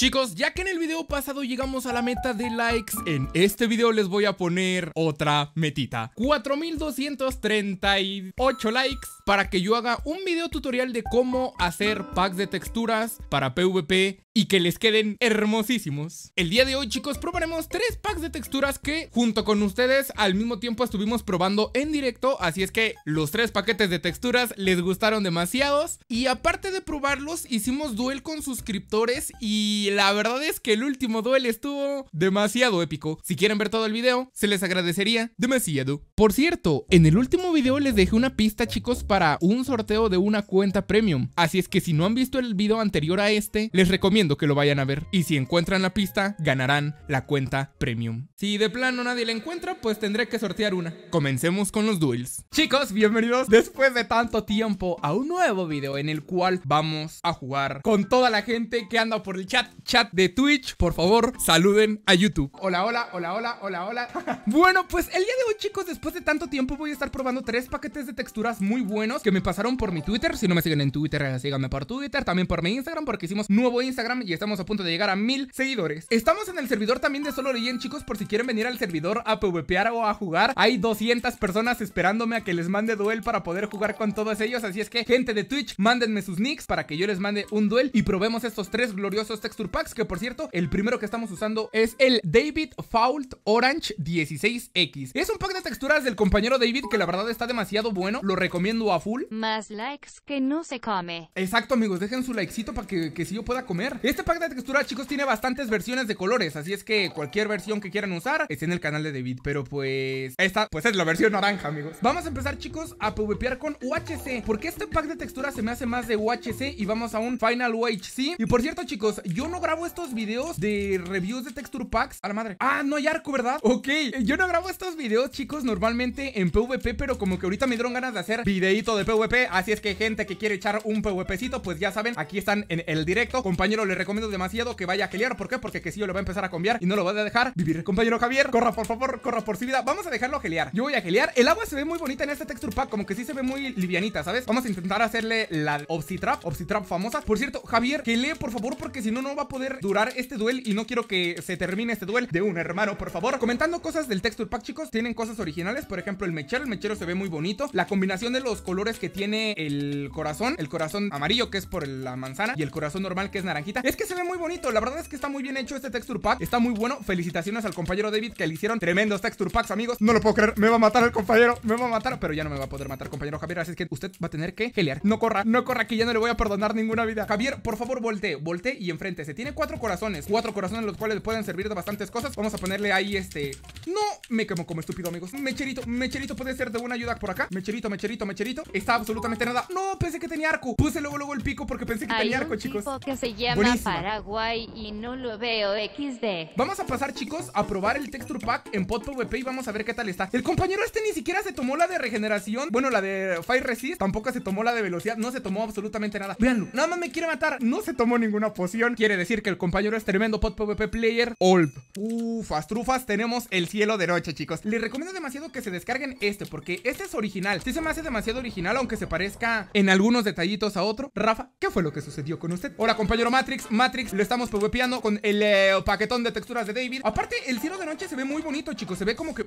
Chicos, ya que en el video pasado llegamos a la meta de likes, en este video les voy a poner otra metita. 4238 likes para que yo haga un video tutorial de cómo hacer packs de texturas para PvP y que les queden hermosísimos. El día de hoy, chicos, probaremos tres packs de texturas que junto con ustedes al mismo tiempo estuvimos probando en directo, así es que los tres paquetes de texturas les gustaron demasiados y aparte de probarlos hicimos duel con suscriptores y la verdad es que el último duelo estuvo demasiado épico. Si quieren ver todo el video, se les agradecería demasiado. Por cierto, en el último video les dejé una pista chicos para un sorteo de una cuenta premium. Así es que si no han visto el video anterior a este, les recomiendo que lo vayan a ver. Y si encuentran la pista, ganarán la cuenta premium. Si de plano nadie la encuentra, pues tendré que sortear una. Comencemos con los duels. Chicos, bienvenidos después de tanto tiempo a un nuevo video en el cual vamos a jugar con toda la gente que anda por el chat chat de Twitch, por favor, saluden a YouTube. Hola, hola, hola, hola, hola, hola. bueno, pues el día de hoy, chicos, después de tanto tiempo voy a estar probando tres paquetes de texturas muy buenos que me pasaron por mi Twitter. Si no me siguen en Twitter, eh, síganme por Twitter, también por mi Instagram, porque hicimos nuevo Instagram y estamos a punto de llegar a mil seguidores. Estamos en el servidor también de Solo Legend, chicos, por si quieren venir al servidor a PvPar o a jugar. Hay 200 personas esperándome a que les mande duel para poder jugar con todos ellos. Así es que, gente de Twitch, mándenme sus nicks para que yo les mande un duel y probemos estos tres gloriosos texturas Packs, que por cierto, el primero que estamos usando es el David Fault Orange 16X. Es un pack de texturas del compañero David que la verdad está demasiado bueno, lo recomiendo a full. Más likes que no se come. Exacto amigos, dejen su likecito para que, que si yo pueda comer. Este pack de texturas chicos tiene bastantes versiones de colores, así es que cualquier versión que quieran usar está en el canal de David, pero pues esta pues es la versión naranja amigos. Vamos a empezar chicos a pvpear con UHC, porque este pack de texturas se me hace más de UHC y vamos a un Final UHC. Y por cierto chicos, yo no grabo estos videos de reviews de texture packs. A la madre. Ah, no hay arco, ¿verdad? Ok, eh, yo no grabo estos videos, chicos, normalmente en PvP, pero como que ahorita me dieron ganas de hacer videito de PvP. Así es que gente que quiere echar un PvPcito, pues ya saben, aquí están en el directo. Compañero, le recomiendo demasiado que vaya a gelear, ¿Por qué? Porque que si yo lo voy a empezar a cambiar y no lo voy a dejar vivir. Compañero Javier, corra por favor, corra por su vida. Vamos a dejarlo gelear. Yo voy a gelear. El agua se ve muy bonita en este texture pack, como que sí se ve muy livianita, ¿sabes? Vamos a intentar hacerle la Obsitrap, Obsitrap famosa. Por cierto, Javier, gelee por favor, porque si no, no va a poder durar este duel y no quiero que se termine este duel de un hermano, por favor. Comentando cosas del texture pack, chicos, tienen cosas originales, por ejemplo, el mechero, el mechero se ve muy bonito. La combinación de los colores que tiene el corazón, el corazón amarillo que es por la manzana y el corazón normal que es naranjita, es que se ve muy bonito. La verdad es que está muy bien hecho este texture pack, está muy bueno. Felicitaciones al compañero David que le hicieron tremendos texture packs, amigos. No lo puedo creer, me va a matar el compañero, me va a matar, pero ya no me va a poder matar, compañero Javier, así es que usted va a tener que pelear. No corra, no corra, que ya no le voy a perdonar ninguna vida. Javier, por favor, volte voltee y enfrente. tiene. Tiene cuatro corazones. Cuatro corazones los cuales le pueden servir de bastantes cosas. Vamos a ponerle ahí este... No me quemo como estúpido, amigos. Mecherito, mecherito puede ser de buena ayuda por acá. Mecherito, mecherito, mecherito. Está absolutamente nada. No, pensé que tenía arco. Puse luego, luego el pico porque pensé que tenía arco, chicos. que se llama Paraguay y no lo veo. XD. Vamos a pasar, chicos, a probar el texture pack en potpvp PvP y vamos a ver qué tal está. El compañero este ni siquiera se tomó la de regeneración. Bueno, la de Fire Resist. Tampoco se tomó la de velocidad. No se tomó absolutamente nada. Veanlo. Nada más me quiere matar. No se tomó ninguna poción. Quiere decir que el compañero es tremendo pot PvP player, Old. Ufas, trufas, tenemos el cielo de noche, chicos. Les recomiendo demasiado que se descarguen este, porque este es original. Si se me hace demasiado original, aunque se parezca en algunos detallitos a otro. Rafa, ¿qué fue lo que sucedió con usted? Hola, compañero Matrix. Matrix, lo estamos pvpando con el eh, paquetón de texturas de David. Aparte, el cielo de noche se ve muy bonito, chicos. Se ve como que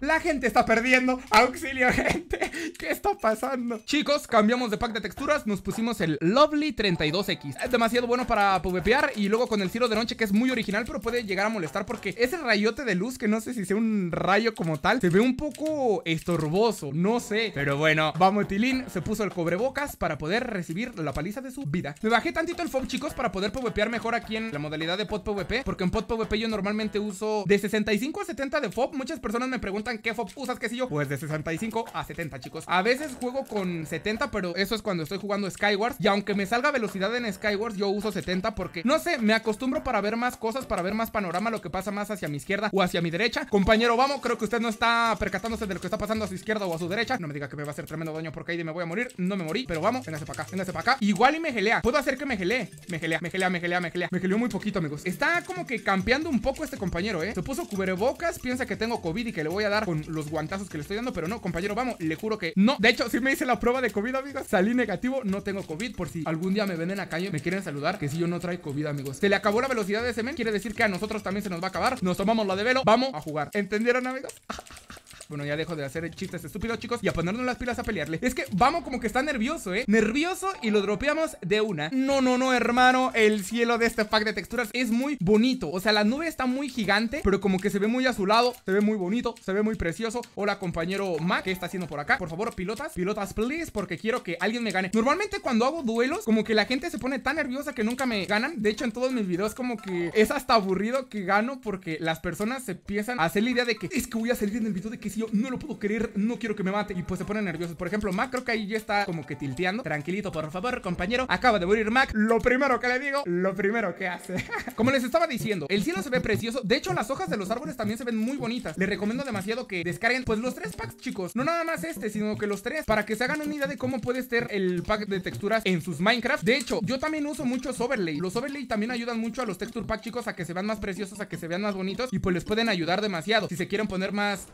la gente está perdiendo. Auxilio, gente. ¿Qué está pasando? Chicos, cambiamos de pack de texturas. Nos pusimos el Lovely 32X. Es demasiado bueno para PvPar Y luego con el cielo de Noche, que es muy original, pero puede llegar a molestar porque ese rayote de luz, que no sé si sea un rayo como tal, se ve un poco estorboso. No sé. Pero bueno, vamos, Tilín. Se puso el cobrebocas para poder recibir la paliza de su vida. Me bajé tantito el FOB, chicos, para poder PvPar mejor aquí en la modalidad de pod PvP. Porque en pod PvP yo normalmente uso de 65 a 70 de FOB. Muchas personas me preguntan qué FOB usas, qué sé yo, pues de 65 a 70, chicos. A veces juego con 70, pero eso es cuando estoy jugando Skywars. Y aunque me salga velocidad en Skywars, yo uso 70 porque, no sé, me acostumbro para ver más cosas, para ver más panorama, lo que pasa más hacia mi izquierda o hacia mi derecha. Compañero, vamos, creo que usted no está percatándose de lo que está pasando a su izquierda o a su derecha. No me diga que me va a hacer tremendo daño Porque ahí me voy a morir. No me morí, pero vamos, véngase para acá, véngase para acá. Igual y me gelea. Puedo hacer que me gelee. Me gelea, me gelea, me gelea, me gelea. Me geleó muy poquito, amigos. Está como que campeando un poco este compañero, ¿eh? Se puso cubrebocas, piensa que tengo COVID y que le voy a dar con los guantazos que le estoy dando, pero no, compañero, vamos, le juro que no. De hecho, si me hice la prueba de COVID, amigos, salí negativo, no tengo COVID, por si algún día me ven a la calle, me quieren saludar, que si yo no traigo COVID, amigos. Se le acabó la velocidad de ese men, quiere decir que a nosotros también se nos va a acabar, nos tomamos la de velo, vamos a jugar. ¿Entendieron, amigos? Pues bueno, ya dejo de hacer chistes estúpidos, chicos Y a ponernos las pilas a pelearle Es que vamos como que está nervioso, ¿eh? Nervioso y lo dropeamos de una No, no, no, hermano El cielo de este pack de texturas es muy bonito O sea, la nube está muy gigante Pero como que se ve muy azulado Se ve muy bonito Se ve muy precioso Hola, compañero Mac ¿Qué está haciendo por acá? Por favor, pilotas Pilotas, please Porque quiero que alguien me gane Normalmente cuando hago duelos Como que la gente se pone tan nerviosa Que nunca me ganan De hecho, en todos mis videos Como que es hasta aburrido que gano Porque las personas se empiezan a hacer la idea de que Es que voy a salir en el video de que yo no lo puedo creer, no quiero que me mate. Y pues se ponen nerviosos. Por ejemplo, Mac creo que ahí ya está como que tilteando. Tranquilito, por favor, compañero. Acaba de morir Mac. Lo primero que le digo, lo primero que hace. como les estaba diciendo, el cielo se ve precioso. De hecho, las hojas de los árboles también se ven muy bonitas. Les recomiendo demasiado que descarguen pues los tres packs, chicos. No nada más este, sino que los tres. Para que se hagan una idea de cómo puede ser el pack de texturas en sus Minecraft. De hecho, yo también uso mucho overlay. Los overlay también ayudan mucho a los texture pack, chicos, a que se vean más preciosos, a que se vean más bonitos. Y pues les pueden ayudar demasiado. Si se quieren poner más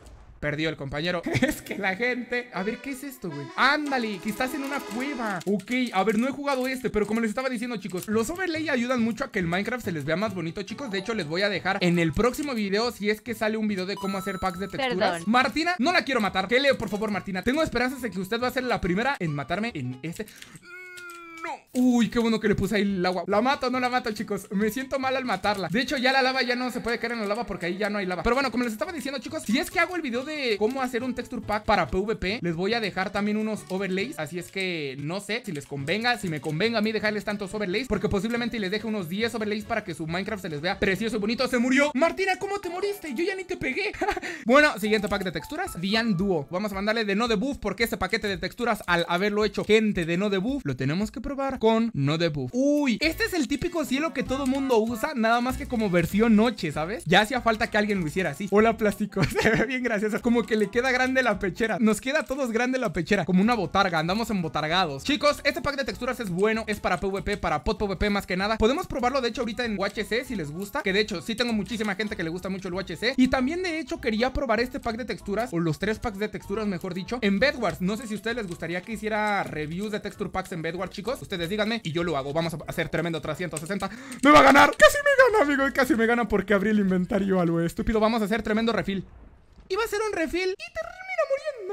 Perdió el compañero. es que la gente... A ver, ¿qué es esto, güey? Ándale, que estás en una cueva. Ok, a ver, no he jugado este, pero como les estaba diciendo, chicos, los overlay ayudan mucho a que el Minecraft se les vea más bonito, chicos. De hecho, les voy a dejar en el próximo video, si es que sale un video de cómo hacer packs de texturas. Martina, no la quiero matar. Que leo, por favor, Martina. Tengo esperanzas de que usted va a ser la primera en matarme en este... Uy, qué bueno que le puse ahí el agua. ¿La mato no la mato, chicos? Me siento mal al matarla. De hecho, ya la lava ya no se puede caer en la lava porque ahí ya no hay lava. Pero bueno, como les estaba diciendo, chicos, si es que hago el video de cómo hacer un texture pack para PvP, les voy a dejar también unos overlays. Así es que no sé si les convenga, si me convenga a mí dejarles tantos overlays, porque posiblemente les deje unos 10 overlays para que su Minecraft se les vea precioso y bonito. Se murió. Martina, ¿cómo te moriste? Yo ya ni te pegué. bueno, siguiente pack de texturas, Dian Duo. Vamos a mandarle de no debuff porque este paquete de texturas, al haberlo hecho gente de no debuff, lo tenemos que probar con no debuff. Uy, este es el típico cielo que todo mundo usa, nada más que como versión noche, ¿sabes? Ya hacía falta que alguien lo hiciera así. Hola, plástico. Se ve bien gracias. Como que le queda grande la pechera. Nos queda a todos grande la pechera. Como una botarga. Andamos embotargados. Chicos, este pack de texturas es bueno. Es para PvP, para pod PvP más que nada. Podemos probarlo, de hecho, ahorita en HC si les gusta. Que de hecho, sí tengo muchísima gente que le gusta mucho el HC Y también, de hecho, quería probar este pack de texturas. O los tres packs de texturas, mejor dicho. En Bedwars. No sé si a ustedes les gustaría que hiciera reviews de texture packs en Bedwars, chicos. Ustedes díganme y yo lo hago. Vamos a hacer tremendo 360. ¡Me va a ganar! ¡Casi me gana, amigo! Casi me gana porque abrí el inventario algo estúpido. Vamos a hacer tremendo refil iba a ser un refil Y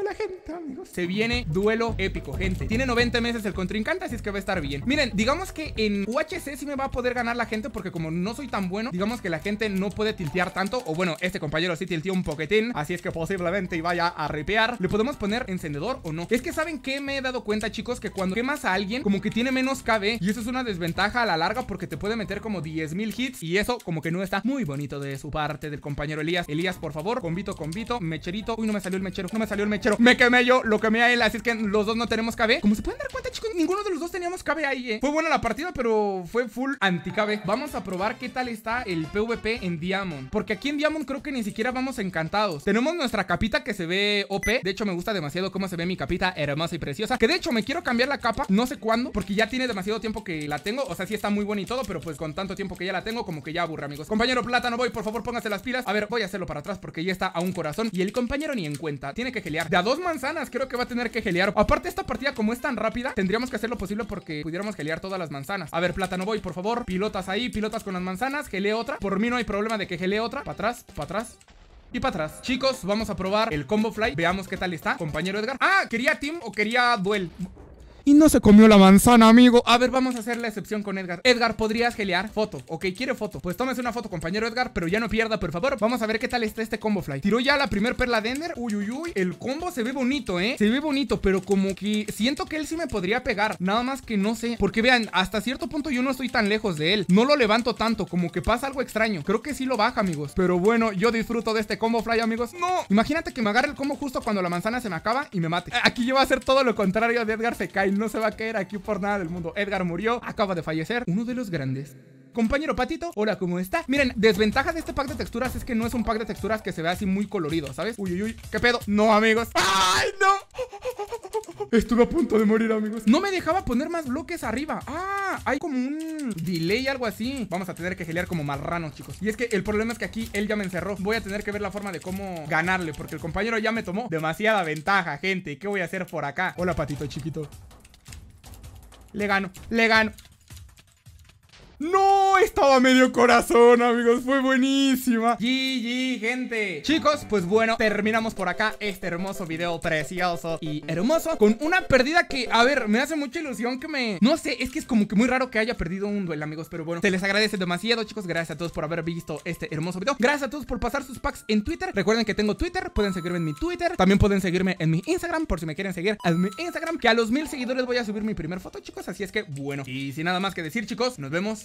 la gente, amigos. Se viene duelo épico, gente. Tiene 90 meses el contrincante, así es que va a estar bien. Miren, digamos que en UHC sí me va a poder ganar la gente porque como no soy tan bueno, digamos que la gente no puede tiltear tanto. O bueno, este compañero sí tilteó un poquetín, así es que posiblemente vaya a ripear. ¿Le podemos poner encendedor o no? Es que ¿saben que me he dado cuenta, chicos? Que cuando quemas a alguien, como que tiene menos KB y eso es una desventaja a la larga porque te puede meter como 10.000 hits y eso como que no está muy bonito de su parte del compañero Elías. Elías, por favor, convito, convito, mecherito. Uy, no me salió el mechero, no me salió el mechero me quemé yo, lo quemé a él. Así es que los dos no tenemos KB. Como se pueden dar cuenta, chicos, ninguno de los dos teníamos KB ahí, eh. Fue buena la partida, pero fue full anti Vamos a probar qué tal está el PvP en Diamond. Porque aquí en Diamond creo que ni siquiera vamos encantados. Tenemos nuestra capita que se ve OP. De hecho, me gusta demasiado cómo se ve mi capita hermosa y preciosa. Que de hecho, me quiero cambiar la capa. No sé cuándo, porque ya tiene demasiado tiempo que la tengo. O sea, sí está muy buena y todo, pero pues con tanto tiempo que ya la tengo, como que ya aburre, amigos. Compañero Plátano, voy, por favor, póngase las pilas. A ver, voy a hacerlo para atrás porque ya está a un corazón. Y el compañero ni en cuenta. Tiene que gelear dos manzanas creo que va a tener que gelear. Aparte, esta partida, como es tan rápida, tendríamos que hacer lo posible porque pudiéramos gelear todas las manzanas. A ver, plátano voy, por favor. Pilotas ahí, pilotas con las manzanas. Gelee otra. Por mí no hay problema de que gelee otra. Para atrás, para atrás y para atrás. Chicos, vamos a probar el combo fly. Veamos qué tal está, compañero Edgar. Ah, quería team o quería duel no se comió la manzana, amigo. A ver, vamos a hacer la excepción con Edgar. Edgar, ¿podrías gelear? Foto. Ok, quiere foto. Pues tómese una foto, compañero Edgar, pero ya no pierda, por favor. Vamos a ver qué tal está este combo fly. Tiró ya la primer perla de Ender. Uy, uy, uy. El combo se ve bonito, ¿eh? Se ve bonito, pero como que siento que él sí me podría pegar. Nada más que no sé. Porque vean, hasta cierto punto yo no estoy tan lejos de él. No lo levanto tanto, como que pasa algo extraño. Creo que sí lo baja, amigos. Pero bueno, yo disfruto de este combo fly, amigos. ¡No! Imagínate que me agarre el combo justo cuando la manzana se me acaba y me mate. Aquí yo voy a hacer todo lo contrario de Edgar se no se va a caer aquí por nada del mundo. Edgar murió, acaba de fallecer, uno de los grandes. Compañero Patito, hola, ¿cómo está? Miren, desventaja de este pack de texturas es que no es un pack de texturas que se ve así muy colorido, ¿sabes? Uy, uy, uy, ¿qué pedo? No, amigos ¡Ay, no! Estuve a punto de morir, amigos No me dejaba poner más bloques arriba Ah, hay como un delay, algo así Vamos a tener que gelear como marranos, chicos Y es que el problema es que aquí él ya me encerró Voy a tener que ver la forma de cómo ganarle Porque el compañero ya me tomó demasiada ventaja, gente ¿Qué voy a hacer por acá? Hola, Patito, chiquito le gano, le gano ¡No! Estaba medio corazón, amigos Fue buenísima GG, gente Chicos, pues bueno Terminamos por acá este hermoso video Precioso y hermoso Con una pérdida que, a ver, me hace mucha ilusión Que me... No sé, es que es como que muy raro que haya perdido un duelo, amigos Pero bueno, se les agradece demasiado, chicos Gracias a todos por haber visto este hermoso video Gracias a todos por pasar sus packs en Twitter Recuerden que tengo Twitter, pueden seguirme en mi Twitter También pueden seguirme en mi Instagram, por si me quieren seguir En mi Instagram, que a los mil seguidores voy a subir mi primer foto, chicos Así es que, bueno, y sin nada más que decir, chicos Nos vemos